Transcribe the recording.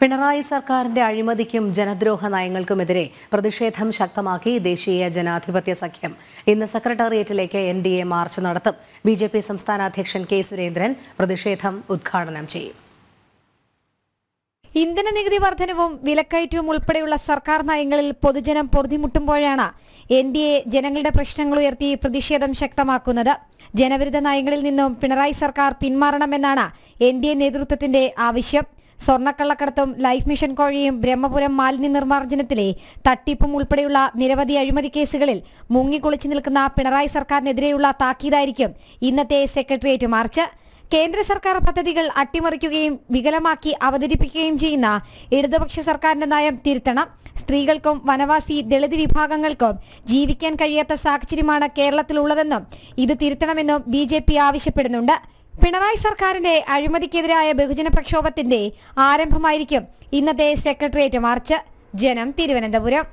പിണറായി സർക്കാരിന്റെ അഴിമതിക്കും ജനദ്രോഹ നയങ്ങൾക്കുമെതിരെ പ്രതിഷേധം ശക്തമാക്കി ദേശീയ ജനാധിപത്യ സഖ്യം ഇന്ന് സെക്രട്ടേറിയറ്റിലേക്ക് എൻ ഡി എ മാർച്ച് നടത്തും ബി ജെ പി സംസ്ഥാന അധ്യക്ഷൻ കെ സുരേന്ദ്രൻ പ്രതിഷേധം ഉദ്ഘാടനം ചെയ്യും ഇന്ധന നികുതി വർധനവും വിലക്കയറ്റവും ഉൾപ്പെടെയുള്ള സർക്കാർ നയങ്ങളിൽ പൊതുജനം പൊറുതിമുട്ടുമ്പോഴാണ് എൻ ഡി എ ജനങ്ങളുടെ പ്രശ്നങ്ങൾ ഉയർത്തി പ്രതിഷേധം ശക്തമാക്കുന്നത് ജനവിരുദ്ധ നയങ്ങളിൽ നിന്നും പിണറായി സർക്കാർ പിന്മാറണമെന്നാണ് എൻ ഡി എ നേതൃത്വത്തിന്റെ ആവശ്യം സ്വർണ്ണക്കള്ളക്കടത്തും ലൈഫ് മിഷൻ കോഴിയും ബ്രഹ്മപുരം മാലിന്യ നിർമ്മാർജ്ജനത്തിലെ തട്ടിപ്പും ഉൾപ്പെടെയുള്ള നിരവധി അഴിമതി കേസുകളിൽ മുങ്ങിക്കുളിച്ചു നിൽക്കുന്ന പിണറായി സർക്കാരിനെതിരെയുള്ള താക്കീതായിരിക്കും ഇന്നത്തെ സെക്രട്ടേറിയറ്റ് മാർച്ച് കേന്ദ്ര സർക്കാർ പദ്ധതികൾ അട്ടിമറിക്കുകയും വികലമാക്കി അവതരിപ്പിക്കുകയും ചെയ്യുന്ന ഇടതുപക്ഷ സർക്കാരിന്റെ നയം തിരുത്തണം സ്ത്രീകൾക്കും വനവാസി ദളിത് വിഭാഗങ്ങൾക്കും ജീവിക്കാൻ കഴിയാത്ത സാഹചര്യമാണ് കേരളത്തിലുള്ളതെന്നും ഇത് തിരുത്തണമെന്നും ബി ആവശ്യപ്പെടുന്നുണ്ട് പിണറായി സർക്കാരിന്റെ അഴിമതിക്കെതിരായ ബഹുജന പ്രക്ഷോഭത്തിന്റെ ആരംഭമായിരിക്കും ഇന്നത്തെ സെക്രട്ടേറിയറ്റ് മാർച്ച് ജനം തിരുവനന്തപുരം